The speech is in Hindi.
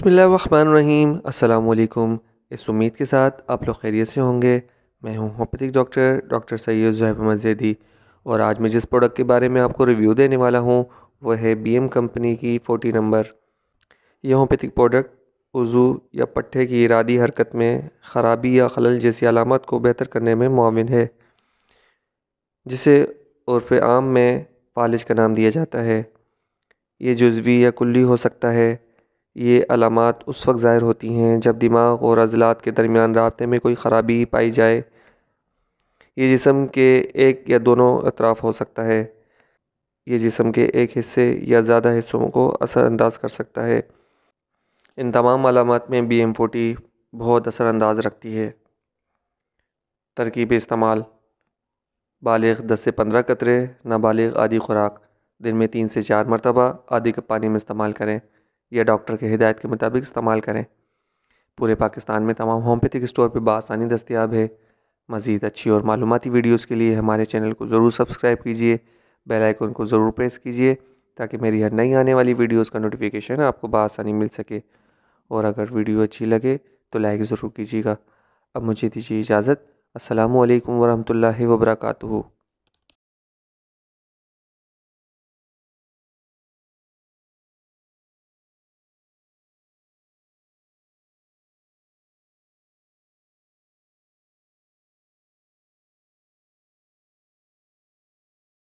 बसमीम् अल्लाम इस उम्मीद के साथ आप लोग खैरियत से होंगे मैं हूं homeopathic doctor doctor Syed Zohaib Mazedi और आज मैं जिस प्रोडक्ट के बारे में आपको रिव्यू देने वाला हूं वह है बीएम कंपनी की फोटी नंबर यह होम्योपैथिक प्रोडक्ट उज़ू या पट्टे की इरादी हरकत में ख़राबी या खलल जैसी अलामत को बेहतर करने में माविन है जिसे उर्फ आम में फालिज का नाम दिया जाता है ये जुजवी या कुल्ली हो सकता है ये अलामत उस वक्त ज़ाहिर होती हैं जब दिमाग़ और अज़लात के दरमियान रबते में कोई ख़राबी पाई जाए ये जिसम के एक या दोनों अतराफ़ हो सकता है ये जिसम के एक हिस्से या ज़्यादा हिस्सों को असरानंदाज कर सकता है इन तमाम अलामत में बी एम फोटी बहुत असरानंदाज रखती है तरकीब इस्तेमाल बालग दस से पंद्रह कतरे नाबालिग आदि खुराक दिन में तीन से चार मरतबा आदि के पानी में इस्तेमाल करें या डॉक्टर के हिदायत के मुताबिक इस्तेमाल करें पूरे पाकिस्तान में तमाम होम्योपैथिक स्टोर पर बसानी दस्तियाब है मज़ीद अच्छी और मालूमती वीडियोज़ के लिए हमारे चैनल को ज़रूर सब्सक्राइब कीजिए बेल आइकन को ज़रूर प्रेस कीजिए ताकि मेरी हर नई आने वाली वीडियोस का नोटिफिकेशन आपको बसानी मिल सके और अगर वीडियो अच्छी लगे तो लाइक ज़रूर कीजिएगा अब मुझे दीजिए इजाज़त असलकम वरहमल वर्का